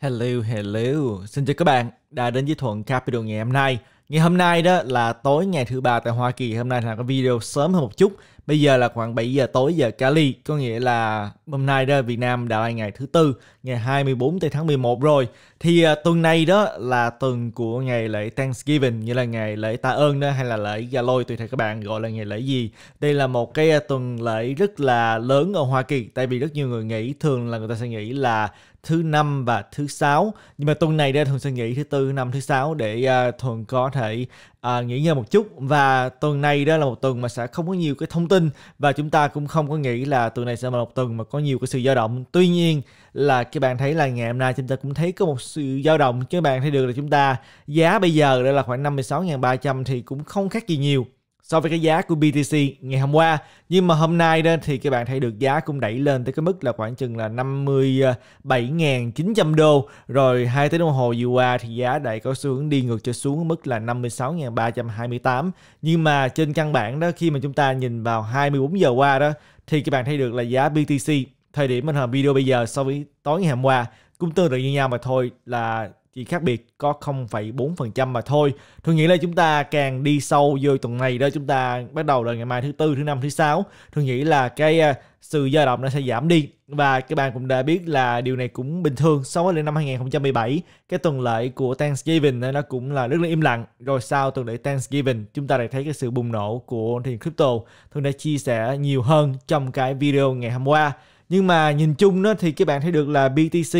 Hello, hello. Xin chào các bạn đã đến với Thuận Capital ngày hôm nay. Ngày hôm nay đó là tối ngày thứ ba tại Hoa Kỳ. Hôm nay là có video sớm hơn một chút. Bây giờ là khoảng 7 giờ tối giờ Cali, có nghĩa là hôm nay đó Việt Nam đã là ngày thứ tư, ngày 24 tháng 11 rồi. Thì à, tuần này đó là tuần của ngày lễ Thanksgiving, như là ngày lễ tạ ơn đó hay là lễ Gà Lôi tùy theo các bạn gọi là ngày lễ gì. Đây là một cái à, tuần lễ rất là lớn ở Hoa Kỳ tại vì rất nhiều người nghĩ thường là người ta sẽ nghĩ là thứ năm và thứ sáu nhưng mà tuần này đây thường sẽ nghỉ thứ tư năm thứ sáu để uh, à, thuần có thể uh, nghỉ ngơi một chút và tuần này đó là một tuần mà sẽ không có nhiều cái thông tin và chúng ta cũng không có nghĩ là tuần này sẽ là một tuần mà có nhiều cái sự dao động tuy nhiên là các bạn thấy là ngày hôm nay chúng ta cũng thấy có một sự dao động các bạn thấy được là chúng ta giá bây giờ đây là khoảng 56.300 thì cũng không khác gì nhiều so với cái giá của BTC ngày hôm qua nhưng mà hôm nay đó thì các bạn thấy được giá cũng đẩy lên tới cái mức là khoảng chừng là 57.900 đô rồi hai tiếng đồng hồ vừa qua thì giá đã có xu hướng đi ngược trở xuống mức là 56.328 nhưng mà trên căn bản đó khi mà chúng ta nhìn vào 24 giờ qua đó thì các bạn thấy được là giá BTC thời điểm mình làm video bây giờ so với tối ngày hôm qua cũng tương tự như nhau mà thôi là chỉ khác biệt có 0,4% mà thôi. Tôi nghĩ là chúng ta càng đi sâu vô tuần này đó chúng ta bắt đầu là ngày mai thứ tư, thứ năm, thứ sáu. Tôi nghĩ là cái à, sự dao động nó sẽ giảm đi và các bạn cũng đã biết là điều này cũng bình thường so với năm 2017 cái tuần lễ của Thanksgiving nó cũng là rất là im lặng rồi sau tuần lễ Thanksgiving chúng ta lại thấy cái sự bùng nổ của thị trường crypto tôi đã chia sẻ nhiều hơn trong cái video ngày hôm qua nhưng mà nhìn chung đó thì các bạn thấy được là BTC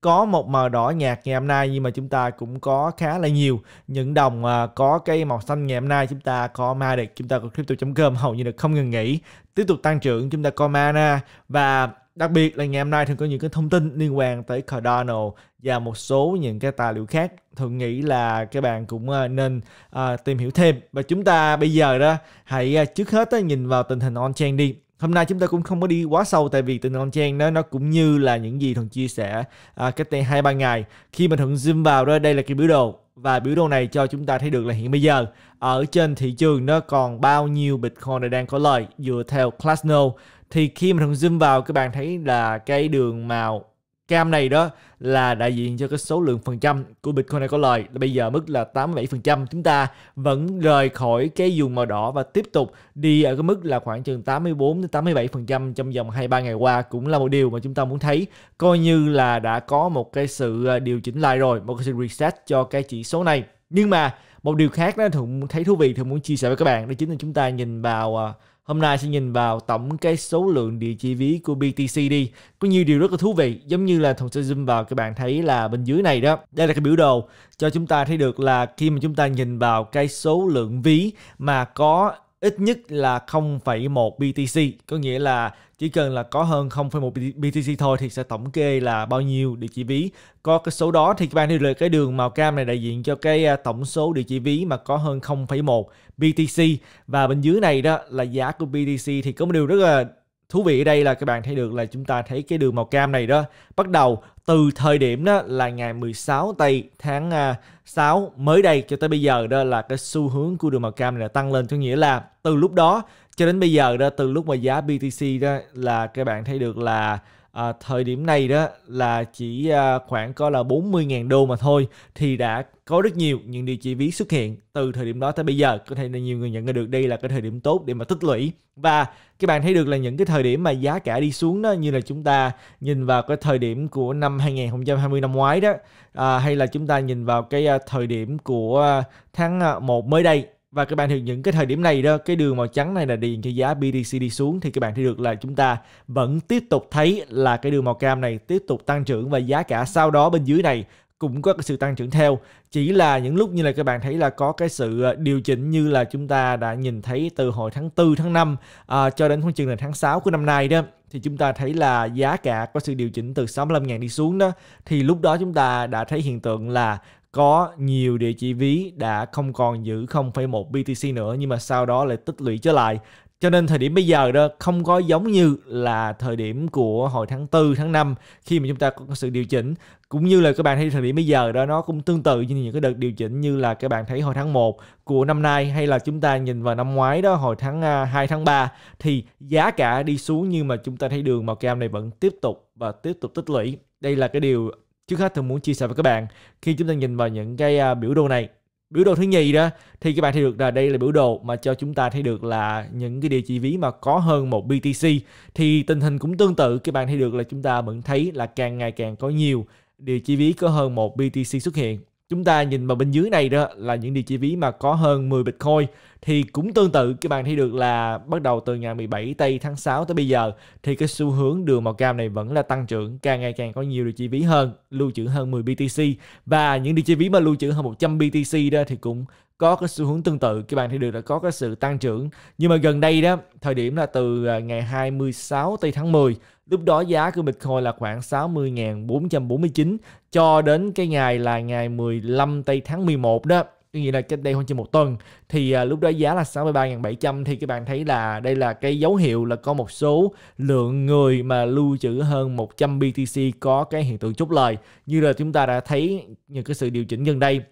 có một màu đỏ nhạt ngày hôm nay nhưng mà chúng ta cũng có khá là nhiều những đồng à, có cây màu xanh ngày hôm nay chúng ta có ma được chúng ta có crypto.com hầu như là không ngừng nghỉ tiếp tục tăng trưởng chúng ta có mana và đặc biệt là ngày hôm nay thường có những cái thông tin liên quan tới Cardano và một số những cái tài liệu khác thường nghĩ là các bạn cũng à, nên uh, tìm hiểu thêm và chúng ta bây giờ đó hãy trước hết đó, nhìn vào tình hình on chain đi hôm nay chúng ta cũng không có đi quá sâu tại vì từ long trang nó nó cũng như là những gì thường chia sẻ à, cách đây hai ba ngày khi mình thuận zoom vào đó đây là cái biểu đồ và biểu đồ này cho chúng ta thấy được là hiện bây giờ ở trên thị trường nó còn bao nhiêu bitcoin này đang có lời dựa theo Classnode thì khi mình thuận zoom vào các bạn thấy là cái đường màu Cam này đó là đại diện cho cái số lượng phần trăm của Bitcoin này có lời bây giờ mức là 87%. Chúng ta vẫn rời khỏi cái vùng màu đỏ và tiếp tục đi ở cái mức là khoảng chừng 84 đến 87% trong vòng 2-3 ngày qua cũng là một điều mà chúng ta muốn thấy coi như là đã có một cái sự ờ, điều chỉnh lại rồi, một cái sự reset cho cái chỉ số này. Nhưng mà một điều khác đó thường thấy thú vị thường muốn chia sẻ với các bạn đó chính là chúng ta nhìn vào ờ, Hôm nay sẽ nhìn vào tổng cái số lượng địa chỉ ví của BTC đi. Có nhiều điều rất là thú vị, giống như là thằng sẽ zoom vào các bạn thấy là bên dưới này đó. Đây là cái biểu đồ cho chúng ta thấy được là khi mà chúng ta nhìn vào cái số lượng ví mà có ít nhất là 0,1 BTC có nghĩa là chỉ cần là có hơn 0,1 BTC thôi thì sẽ tổng kê là bao nhiêu địa chỉ ví có cái số đó thì các bạn thấy được cái đường màu cam này đại diện cho cái à, tổng số địa chỉ ví mà có hơn 0,1 BTC và bên dưới này đó là giá của BTC thì có một điều rất là thú vị ở đây là các bạn thấy được là chúng ta thấy cái đường màu cam này đó bắt đầu từ thời điểm đó là ngày 16 tây tháng 6 à, mới đây cho tới bây giờ đó là cái xu hướng của đường màu cam này là tăng lên có nghĩa là từ lúc đó cho đến bây giờ đó từ lúc mà giá BTC đó là các bạn thấy được là à, thời điểm này đó là chỉ à, khoảng có là 40.000 đô mà thôi thì đã có rất nhiều những địa chỉ ví xuất hiện từ thời điểm đó tới bây giờ có thể là nhiều người nhận ra được đây là cái thời điểm tốt để mà tích lũy và các bạn thấy được là những cái thời điểm mà giá cả đi xuống đó như là chúng ta nhìn vào cái thời điểm của năm 2020 năm ngoái đó à, hay là chúng ta nhìn vào cái à, thời điểm của à, tháng 1 à, mới đây và các bạn thì những cái thời điểm này đó cái đường màu trắng này là điền cho giá BTC đi xuống thì các bạn thấy được là chúng ta vẫn tiếp tục thấy là cái đường màu cam này tiếp tục tăng trưởng và giá cả sau đó bên dưới này cũng có cái sự tăng trưởng theo chỉ là những lúc như là các bạn thấy là có cái sự ờ, điều chỉnh như là chúng ta đã nhìn thấy từ hồi tháng 4 tháng 5 à, ờ, cho đến khoảng chừng là tháng 6 của năm nay đó thì chúng ta thấy là giá cả có sự điều chỉnh từ 65.000 đi xuống đó thì lúc đó chúng ta đã thấy hiện tượng là có nhiều địa chỉ ví đã không còn giữ 0,1 BTC nữa nhưng mà sau đó lại tích lũy trở lại. Cho nên thời điểm bây giờ đó không có giống như là thời điểm của hồi tháng 4, tháng 5 khi mà chúng ta có sự điều chỉnh cũng như là các bạn thấy thời điểm bây giờ đó nó cũng tương tự như những cái đợt điều chỉnh như là các bạn thấy hồi tháng 1 của năm nay hay là chúng ta nhìn vào năm ngoái đó hồi tháng 2 à, tháng 3 thì giá cả đi xuống nhưng mà chúng ta thấy đường màu cam này vẫn tiếp tục và tiếp tục tích lũy. Đây là cái điều trước hết tôi muốn chia sẻ với các bạn khi chúng ta nhìn vào những cái à, biểu đồ này biểu đồ thứ nhì đó thì các bạn thấy được là đây là biểu đồ mà cho chúng ta thấy được là những cái địa chỉ ví mà có hơn một BTC thì tình hình cũng tương tự các bạn thấy được là chúng ta vẫn thấy là càng ngày càng có nhiều địa chỉ ví có hơn một BTC xuất hiện chúng ta nhìn vào bên dưới này đó là những địa chỉ ví mà có hơn 10 Bitcoin thì cũng tương tự các bạn thấy được là bắt đầu từ ngày 17 tây tháng 6 tới bây giờ thì cái xu hướng đường màu cam này vẫn là tăng trưởng càng ngày càng có nhiều địa chỉ ví hơn lưu trữ hơn 10 BTC và những địa chỉ ví mà lưu trữ hơn 100 BTC đó thì cũng có cái xu hướng tương tự các bạn thấy được là có cái sự tăng trưởng nhưng mà gần đây đó thời điểm là từ à, ngày 26 tây tháng 10 Lúc đó giá của Bitcoin là khoảng 60.449 cho đến cái ngày là ngày 15 tây tháng 11 đó nghĩa là cách đây khoảng chừng một tuần thì à, lúc đó giá là 63.700 thì các bạn thấy là đây là cái dấu hiệu là có một số lượng người mà lưu trữ hơn 100 BTC có cái hiện tượng chốt lời như là chúng ta đã thấy những cái sự điều chỉnh gần đây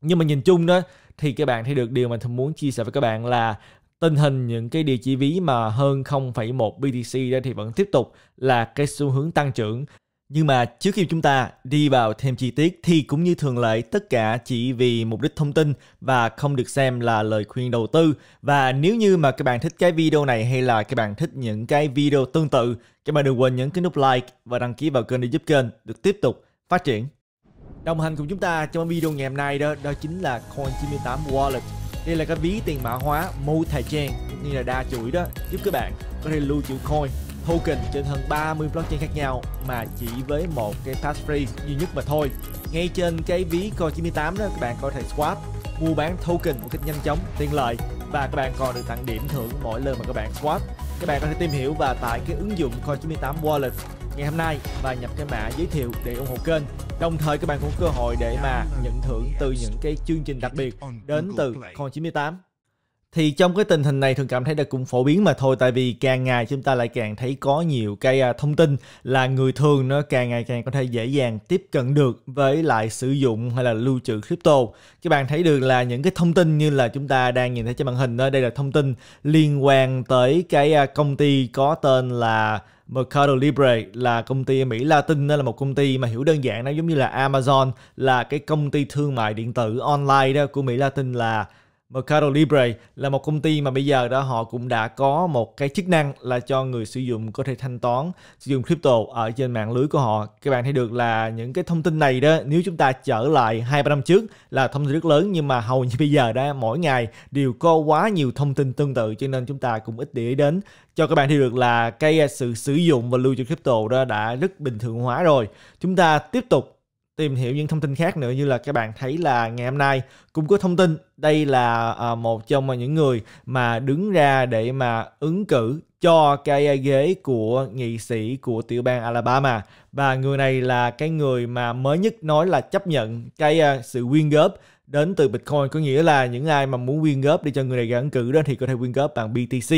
nhưng mà nhìn chung đó thì các bạn thấy được điều mà tôi muốn chia sẻ với các bạn là Tình hình những cái địa chỉ ví mà hơn 0,1 BTC đó thì vẫn tiếp tục là cái xu hướng tăng trưởng. Nhưng mà trước khi chúng ta đi vào thêm chi tiết thì cũng như thường lệ tất cả chỉ vì mục đích thông tin và không được xem là lời khuyên đầu tư. Và nếu như mà các bạn thích cái video này hay là các bạn thích những cái video tương tự, các bạn đừng quên nhấn cái nút like và đăng ký vào kênh để giúp kênh được tiếp tục phát triển. Đồng hành cùng chúng ta trong video ngày hôm nay đó đó chính là Coin98 Wallet đây là cái ví tiền mã hóa mô thời trang như là đa chuỗi đó giúp các bạn có thể lưu trữ coin token trên hơn 30 blockchain khác nhau mà chỉ với một cái passphrase duy nhất mà thôi. Ngay trên cái ví Coin 98 đó các bạn có thể swap mua bán token một cách nhanh chóng, tiện lợi và các bạn còn được tặng điểm thưởng mỗi lần mà các bạn swap. Các bạn có thể tìm hiểu và tải cái ứng dụng Coin 98 Wallet ngày hôm nay và nhập cái mã giới thiệu để ủng hộ kênh. Đồng thời các bạn cũng cơ hội để mà nhận thưởng từ những cái chương trình đặc biệt đến từ Con 98. Thì trong cái tình hình này thường cảm thấy là cũng phổ biến mà thôi Tại vì càng ngày chúng ta lại càng thấy có nhiều cái à, thông tin Là người thường nó càng ngày càng có thể dễ dàng tiếp cận được Với lại sử dụng hay là lưu trữ crypto Các bạn thấy được là những cái thông tin như là chúng ta đang nhìn thấy trên màn hình đó Đây là thông tin liên quan tới cái à, công ty có tên là Mercado Libre là công ty Mỹ Latin nên là một công ty mà hiểu đơn giản nó giống như là Amazon là cái công ty thương mại điện tử online đó của Mỹ Latin là Mercado Libre là một công ty mà bây giờ đó họ cũng đã có một cái chức năng là cho người sử dụng có thể thanh toán sử dụng crypto ở trên mạng lưới của họ. Các bạn thấy được là những cái thông tin này đó nếu chúng ta trở lại hai ba năm trước là thông tin rất lớn nhưng mà hầu như bây giờ đó mỗi ngày đều có quá nhiều thông tin tương tự cho nên chúng ta cũng ít để ý đến. Cho các bạn thấy được là cái sự sử dụng và lưu trữ crypto đó đã rất bình thường hóa rồi. Chúng ta tiếp tục tìm hiểu những thông tin khác nữa như là các bạn thấy là ngày hôm nay cũng có thông tin đây là à, một trong những người mà đứng ra để mà ứng cử cho cái ghế của nghị sĩ của tiểu bang Alabama và người này là cái người mà mới nhất nói là chấp nhận cái à, sự quyên góp đến từ Bitcoin có nghĩa là những ai mà muốn quyên góp đi cho người này ra cử đó thì có thể quyên góp bằng BTC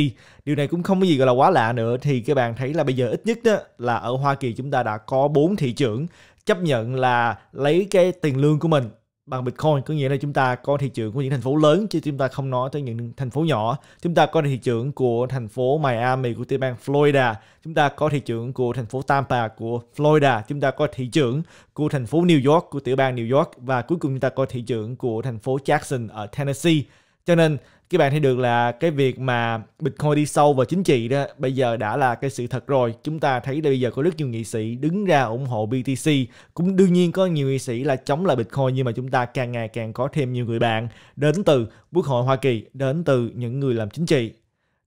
điều này cũng không có gì gọi là quá lạ nữa thì các bạn thấy là bây giờ ít nhất đó là ở Hoa Kỳ chúng ta đã có bốn thị trưởng chấp nhận là lấy cái tiền lương của mình bằng Bitcoin có nghĩa là chúng ta có thị trường của những thành phố lớn chứ chúng ta không nói tới những thành phố nhỏ chúng ta có thị trường của thành phố Miami của tiểu bang Florida chúng ta có thị trường của thành phố Tampa của Florida chúng ta có thị trường của thành phố New York của tiểu bang New York và cuối cùng chúng ta có thị trường của thành phố Jackson ở Tennessee cho nên các bạn thấy được là cái việc mà Bitcoin đi sâu vào chính trị đó bây giờ đã là cái sự thật rồi. Chúng ta thấy là bây giờ có rất nhiều nghị sĩ đứng ra ủng hộ BTC. Cũng đương nhiên có nhiều nghị sĩ là chống lại Bitcoin nhưng mà chúng ta càng ngày càng có thêm nhiều người bạn đến từ Quốc hội Hoa Kỳ, đến từ những người làm chính trị,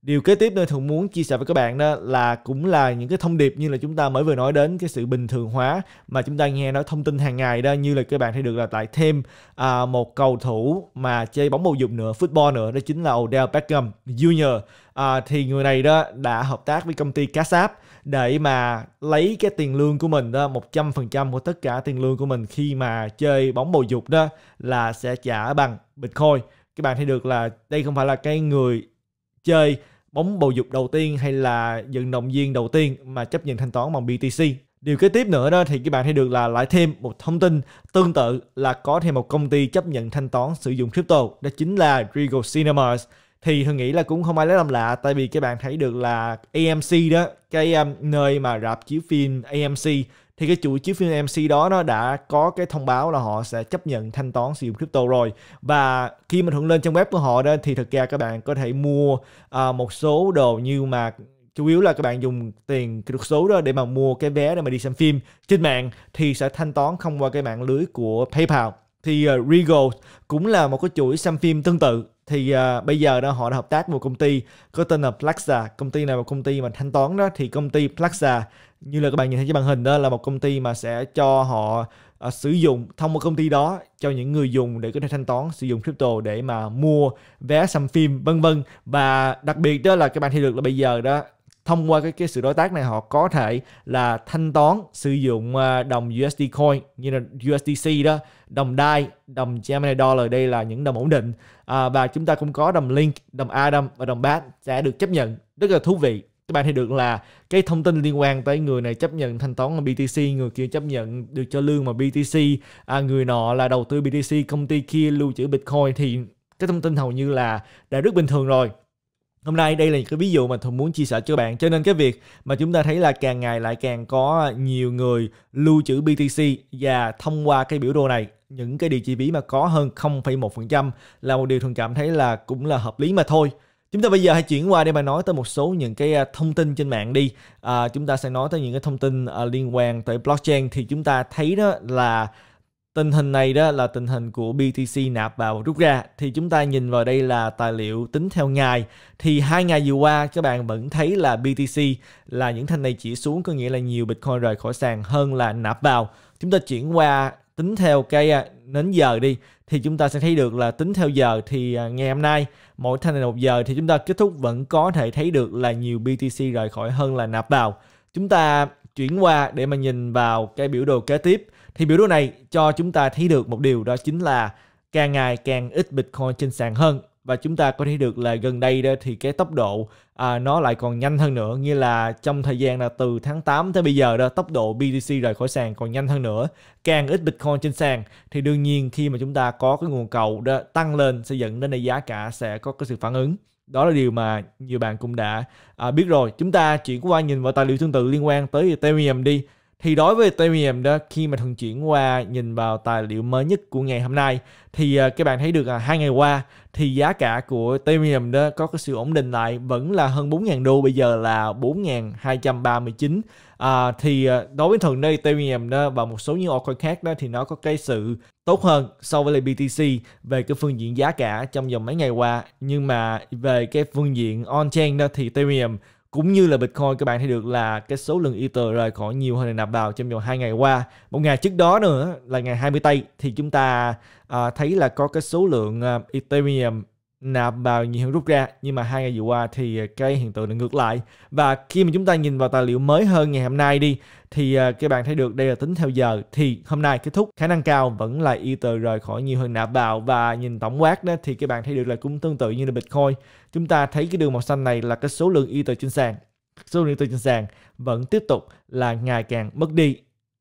điều kế tiếp nơi thường muốn chia sẻ với các bạn đó là cũng là những cái thông điệp như là chúng ta mới vừa nói đến cái sự bình thường hóa mà chúng ta nghe nói thông tin hàng ngày đó như là các bạn thấy được là tại thêm à, một cầu thủ mà chơi bóng bầu dục nữa football nữa đó chính là Odell Beckham Jr. À, thì người này đó đã hợp tác với công ty Casap để mà lấy cái tiền lương của mình đó 100% của tất cả tiền lương của mình khi mà chơi bóng bầu dục đó là sẽ trả bằng Bitcoin các bạn thấy được là đây không phải là cái người chơi bóng bầu dục đầu tiên hay là vận động viên đầu tiên mà chấp nhận thanh toán bằng BTC. Điều kế tiếp nữa đó thì các bạn thấy được là lại thêm một thông tin tương tự là có thêm một công ty chấp nhận thanh toán sử dụng crypto đó chính là Regal Cinemas thì tôi nghĩ là cũng không ai lấy làm lạ tại vì các bạn thấy được là AMC đó cái um, nơi mà rạp chiếu phim AMC thì cái chuỗi chiếu phim MC đó nó đã có cái thông báo là họ sẽ chấp nhận thanh toán sử dụng crypto rồi và khi mình hưởng lên trang web của họ đó thì thực ra các bạn có thể mua uh, một số đồ như mà chủ yếu là các bạn dùng tiền kỹ số đó để mà mua cái vé để mà đi xem phim trên mạng thì sẽ thanh toán không qua cái mạng lưới của PayPal thì uh, Regal cũng là một cái chuỗi xem phim tương tự thì uh, bây giờ đó họ đã hợp tác một công ty có tên là Plaxa công ty này là một công ty mà thanh toán đó thì công ty Plaxa như là các bạn nhìn thấy trên màn hình đó là một công ty mà sẽ cho họ uh, sử dụng thông qua công ty đó cho những người dùng để có thể thanh toán sử dụng crypto để mà mua vé xem phim vân vân và đặc biệt đó là các bạn thấy được là bây giờ đó thông qua cái, cái sự đối tác này họ có thể là thanh toán sử dụng à, đồng USD coin như là USDC đó đồng DAI đồng Gemini dollar đây là những đồng ổn định à, và chúng ta cũng có đồng link đồng Adam và đồng BAT sẽ được chấp nhận rất là thú vị các bạn thấy được là cái thông tin liên quan tới người này chấp nhận thanh toán bằng BTC, người kia chấp nhận được cho lương mà BTC, à, người nọ là đầu tư BTC, công ty kia lưu trữ Bitcoin thì cái thông tin hầu như là đã rất bình thường rồi hôm nay đây là những cái ví dụ mà tôi muốn chia sẻ cho các bạn cho nên cái việc mà chúng ta thấy là càng ngày lại càng có nhiều người lưu trữ BTC và thông qua cái biểu đồ này những cái địa chỉ ví mà có hơn 0,1% là một điều thường cảm thấy là cũng là hợp lý mà thôi chúng ta bây giờ hãy chuyển qua để mà nói tới một số những cái à, thông tin trên mạng đi à, chúng ta sẽ nói tới những cái thông tin à, liên quan tới blockchain thì chúng ta thấy đó là Tình hình này đó là tình hình của BTC nạp vào rút ra. Thì chúng ta nhìn vào đây là tài liệu tính theo ngày. Thì hai ngày vừa qua các bạn vẫn thấy là BTC là những thanh này chỉ xuống có nghĩa là nhiều Bitcoin rời khỏi sàn hơn là nạp vào. Chúng ta chuyển qua tính theo cái nến à, giờ đi thì chúng ta sẽ thấy được là tính theo giờ thì à, ngày hôm nay mỗi thanh này một giờ thì chúng ta kết thúc vẫn có thể thấy được là nhiều BTC rời khỏi hơn là nạp vào. Chúng ta chuyển qua để mà nhìn vào cái biểu đồ kế tiếp thì biểu đồ này cho chúng ta thấy được một điều đó chính là càng ngày càng ít Bitcoin trên sàn hơn và chúng ta có thể được là gần đây đó thì cái tốc độ à, nó lại còn nhanh hơn nữa như là trong thời gian là từ tháng 8 tới bây giờ đó tốc độ BTC rời khỏi sàn còn nhanh hơn nữa càng ít Bitcoin trên sàn thì đương nhiên khi mà chúng ta có cái nguồn cầu đó, tăng lên sẽ dẫn đến là giá cả sẽ có cái sự phản ứng đó là điều mà nhiều bạn cũng đã à, biết rồi chúng ta chuyển qua nhìn vào tài liệu tương tự liên quan tới Ethereum đi thì đối với Ethereum đó khi mà thường chuyển qua nhìn vào tài liệu mới nhất của ngày hôm nay thì à, các bạn thấy được là hai ngày qua thì giá cả của Ethereum đó có cái sự ổn định lại vẫn là hơn 4.000 đô bây giờ là 4.239 à, thì à, đối với thường đây Ethereum đó và một số những altcoin khác đó thì nó có cái sự tốt hơn so với lại BTC về cái phương diện giá cả trong vòng mấy ngày qua nhưng mà về cái phương diện on chain đó thì Ethereum cũng như là Bitcoin các bạn thấy được là cái số lượng Ether rời khỏi nhiều hơn là nạp vào trong vòng hai ngày qua. Một ngày trước đó nữa là ngày 20 tây thì chúng ta à, thấy là có cái số lượng à, Ethereum nạp vào nhiều hơn rút ra nhưng mà hai ngày vừa qua thì ờ, cái hiện tượng là ngược lại và khi mà chúng ta nhìn vào tài liệu mới hơn ngày hôm nay đi thì ờ, các bạn thấy được đây là tính theo giờ thì hôm nay kết thúc khả năng cao vẫn là Ether rời khỏi nhiều hơn nạp vào và nhìn tổng quát đó thì các bạn thấy được là cũng tương tự như là Bitcoin chúng ta thấy cái đường màu xanh này là cái số lượng Ether trên sàn số lượng Ether trên sàn vẫn tiếp tục là ngày càng mất đi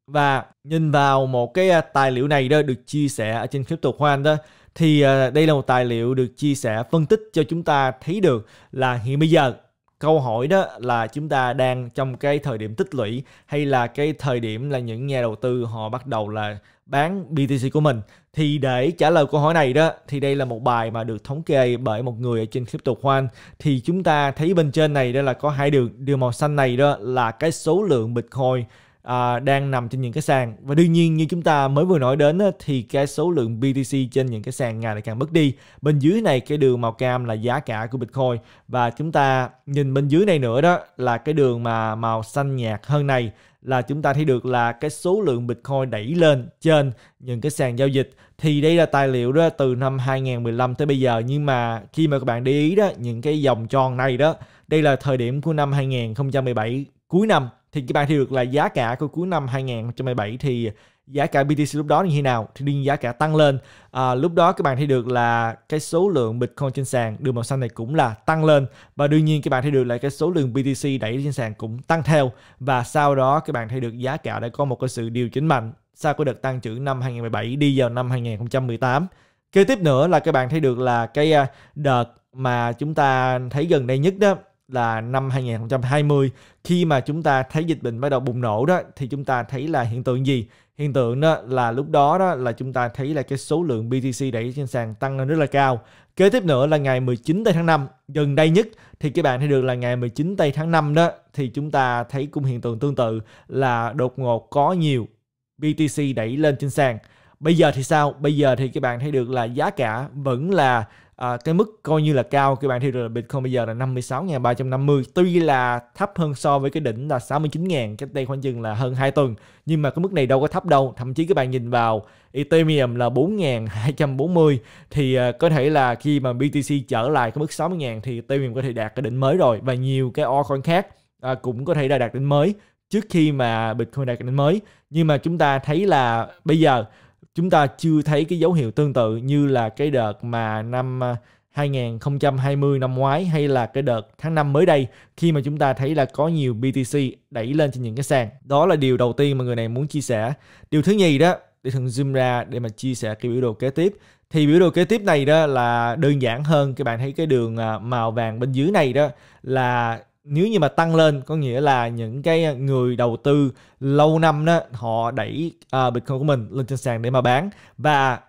và nhìn vào một cái ờ, tài liệu này đó được chia sẻ ở trên crypto khoan đó thì à, đây là một tài liệu được chia sẻ phân tích cho chúng ta thấy được là hiện bây giờ câu hỏi đó là chúng ta đang trong cái thời điểm tích lũy hay là cái thời điểm là những nhà đầu tư họ bắt đầu là bán BTC của mình thì để trả lời câu hỏi này đó thì đây là một bài mà được thống kê bởi một người ở trên Crypto One thì chúng ta thấy bên trên này đó là có hai đường đường màu xanh này đó là cái số lượng Bitcoin à, đang nằm trên những cái sàn và đương nhiên như chúng ta mới vừa nói đến thì cái số lượng BTC trên những cái sàn ngày lại càng mất đi bên dưới này cái đường màu cam là giá cả của Bitcoin và chúng ta nhìn bên dưới này nữa đó là cái đường mà màu xanh nhạt hơn này là chúng ta thấy được là cái số lượng Bitcoin đẩy lên trên những cái sàn giao dịch thì đây là tài liệu đó từ năm 2015 tới bây giờ nhưng mà khi mà các bạn để ý đó những cái dòng tròn này đó đây là thời điểm của năm 2017 cuối năm thì các bạn thấy được là giá cả của cuối năm 2017 thì giá cả BTC lúc đó như thế nào thì đương giá cả tăng lên à, lúc đó các bạn thấy được là cái số lượng Bitcoin trên sàn đường màu xanh này cũng là tăng lên và đương nhiên các bạn thấy được là cái số lượng BTC đẩy trên sàn cũng tăng theo và sau đó các bạn thấy được giá cả đã có một cái sự điều chỉnh mạnh sau cái đợt tăng trưởng năm 2017 đi vào năm 2018 kế tiếp nữa là các bạn thấy được là cái à, đợt mà chúng ta thấy gần đây nhất đó là năm 2020 khi mà chúng ta thấy dịch bệnh bắt đầu bùng nổ đó thì chúng ta thấy là hiện tượng gì? Hiện tượng đó là lúc đó đó là chúng ta thấy là cái số lượng BTC đẩy trên sàn tăng lên rất là cao. Kế tiếp nữa là ngày 19 tây tháng 5 gần đây nhất thì các bạn thấy được là ngày 19 tây tháng 5 đó thì chúng ta thấy cũng hiện tượng tương tự là đột ngột có nhiều BTC đẩy lên trên sàn. Bây giờ thì sao? Bây giờ thì các bạn thấy được là giá cả vẫn là à, cái mức coi như là cao các bạn thấy thì là Bitcoin bây giờ là 56.350 tuy là thấp hơn so với cái đỉnh là 69.000 cách đây khoảng chừng là hơn 2 tuần nhưng mà cái mức này đâu có thấp đâu thậm chí các bạn nhìn vào Ethereum là 4.240 thì uh, có thể là khi mà BTC trở lại cái mức 60.000 thì Ethereum có thể đạt cái đỉnh mới rồi và nhiều cái altcoin khác À, cũng có thể đạt đỉnh mới trước khi mà Bitcoin đạt đỉnh mới nhưng mà chúng ta thấy là bây giờ chúng ta chưa thấy cái dấu hiệu tương tự như là cái đợt mà năm 2020 à, năm ngoái hay là cái đợt tháng 5 mới đây khi mà chúng ta thấy là có nhiều BTC đẩy lên trên những cái sàn. Đó là điều đầu tiên mà người này muốn chia sẻ. Điều thứ nhì đó, để thường zoom ra để mà chia sẻ cái biểu đồ kế tiếp. Thì biểu đồ kế tiếp này đó là đơn giản hơn. Các bạn thấy cái đường à, màu vàng bên dưới này đó là nếu như mà tăng lên có nghĩa là những cái người đầu tư lâu năm đó họ đẩy uh, Bitcoin của mình lên trên sàn để mà bán và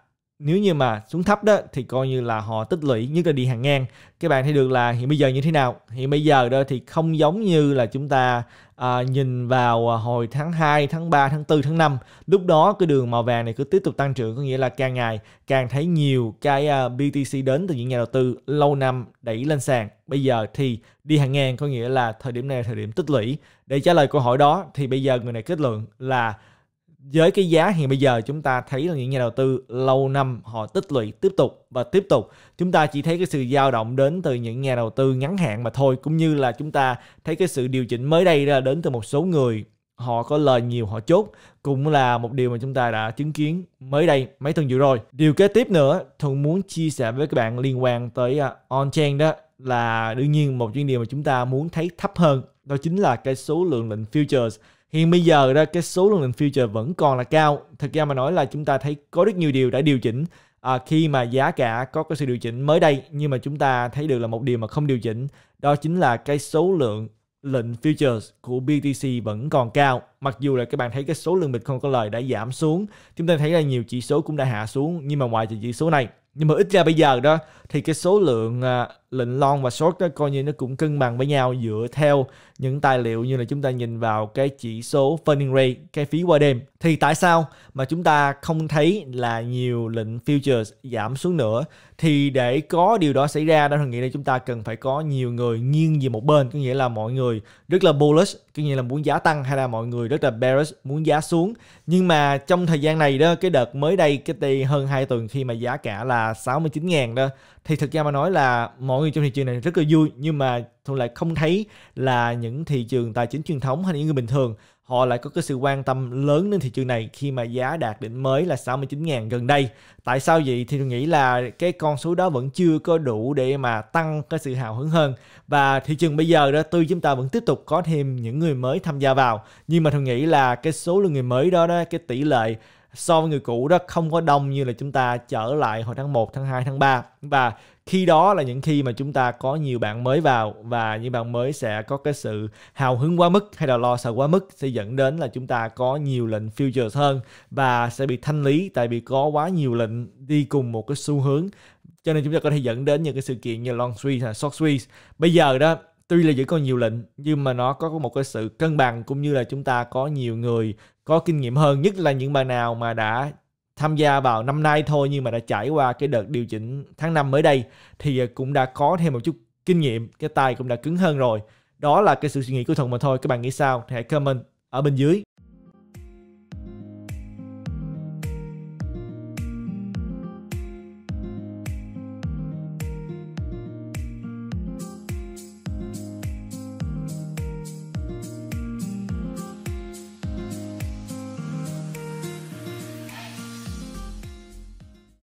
nếu như mà xuống thấp đó thì coi như là họ tích lũy nhất là đi hàng ngang các bạn thấy được là hiện bây giờ như thế nào hiện bây giờ đó thì không giống như là chúng ta à, nhìn vào à, hồi tháng 2, tháng 3, tháng 4, tháng 5 lúc đó cái đường màu vàng này cứ tiếp tục tăng trưởng có nghĩa là càng ngày càng thấy nhiều cái uh, à, BTC đến từ những nhà đầu tư lâu năm đẩy lên sàn bây giờ thì đi hàng ngang có nghĩa là thời điểm này là thời điểm tích lũy để trả lời câu hỏi đó thì bây giờ người này kết luận là với cái giá hiện bây giờ chúng ta thấy là những nhà đầu tư lâu năm họ tích lũy tiếp tục và tiếp tục chúng ta chỉ thấy cái sự dao động đến từ những nhà đầu tư ngắn hạn mà thôi cũng như là chúng ta thấy cái sự điều chỉnh mới đây ra đến từ một số người họ có lời nhiều họ chốt cũng là một điều mà chúng ta đã chứng kiến mới đây mấy tuần vừa rồi điều kế tiếp nữa thuận muốn chia sẻ với các bạn liên quan tới à, on chain đó là đương nhiên một chuyên điều mà chúng ta muốn thấy thấp hơn đó chính là cái số lượng lệnh futures hiện bây giờ đó cái số lượng future vẫn còn là cao thực ra mà nói là chúng ta thấy có rất nhiều điều đã điều chỉnh à, khi mà giá cả có cái sự điều chỉnh mới đây nhưng mà chúng ta thấy được là một điều mà không điều chỉnh đó chính là cái số lượng lệnh futures của BTC vẫn còn cao mặc dù là các bạn thấy cái số lượng không có lời đã giảm xuống chúng ta thấy là nhiều chỉ số cũng đã hạ xuống nhưng mà ngoài chỉ số này nhưng mà ít ra bây giờ đó thì cái số lượng à, lệnh long và short đó coi như nó cũng cân bằng với nhau dựa theo những tài liệu như là chúng ta nhìn vào cái chỉ số funding rate, cái phí qua đêm. Thì tại sao mà chúng ta không thấy là nhiều lệnh futures giảm xuống nữa? Thì để có điều đó xảy ra, đó nghĩa là chúng ta cần phải có nhiều người nghiêng về một bên, có nghĩa là mọi người rất là bullish, có nghĩa là muốn giá tăng hay là mọi người rất là bearish, muốn giá xuống. Nhưng mà trong thời gian này đó, cái đợt mới đây, cái tì hơn 2 tuần khi mà giá cả là 69.000 đó, thì thực ra mà nói là mọi ngồi người trong thị trường này rất là vui nhưng mà thu lại không thấy là những thị trường tài chính truyền thống hay những người bình thường họ lại có cái sự quan tâm lớn đến thị trường này khi mà giá đạt đỉnh mới là 69.000 gần đây. Tại sao vậy? Thì tôi nghĩ là cái con số đó vẫn chưa có đủ để mà tăng cái sự hào hứng hơn. Và thị trường bây giờ đó tuy chúng ta vẫn tiếp tục có thêm những người mới tham gia vào, nhưng mà tôi nghĩ là cái số lượng người mới đó đó cái tỷ lệ so với người cũ đó không có đông như là chúng ta trở lại hồi tháng 1, tháng 2, tháng 3 và khi đó là những khi mà chúng ta có nhiều bạn mới vào và những bạn mới sẽ có cái sự hào hứng quá mức hay là lo sợ quá mức sẽ dẫn đến là chúng ta có nhiều lệnh futures hơn và sẽ bị thanh lý tại vì có quá nhiều lệnh đi cùng một cái xu hướng cho nên chúng ta có thể dẫn đến những cái sự kiện như long squeeze hay short squeeze bây giờ đó tuy là vẫn còn nhiều lệnh nhưng mà nó có một cái sự cân bằng cũng như là chúng ta có nhiều người có kinh nghiệm hơn nhất là những bạn nào mà đã tham gia vào năm nay thôi nhưng mà đã trải qua cái đợt điều chỉnh tháng 5 mới đây thì ờ, cũng đã có thêm một chút kinh nghiệm, cái tay cũng đã cứng hơn rồi. Đó là cái sự suy nghĩ của Thuận mà thôi. Các bạn nghĩ sao? Thì hãy comment ở bên dưới.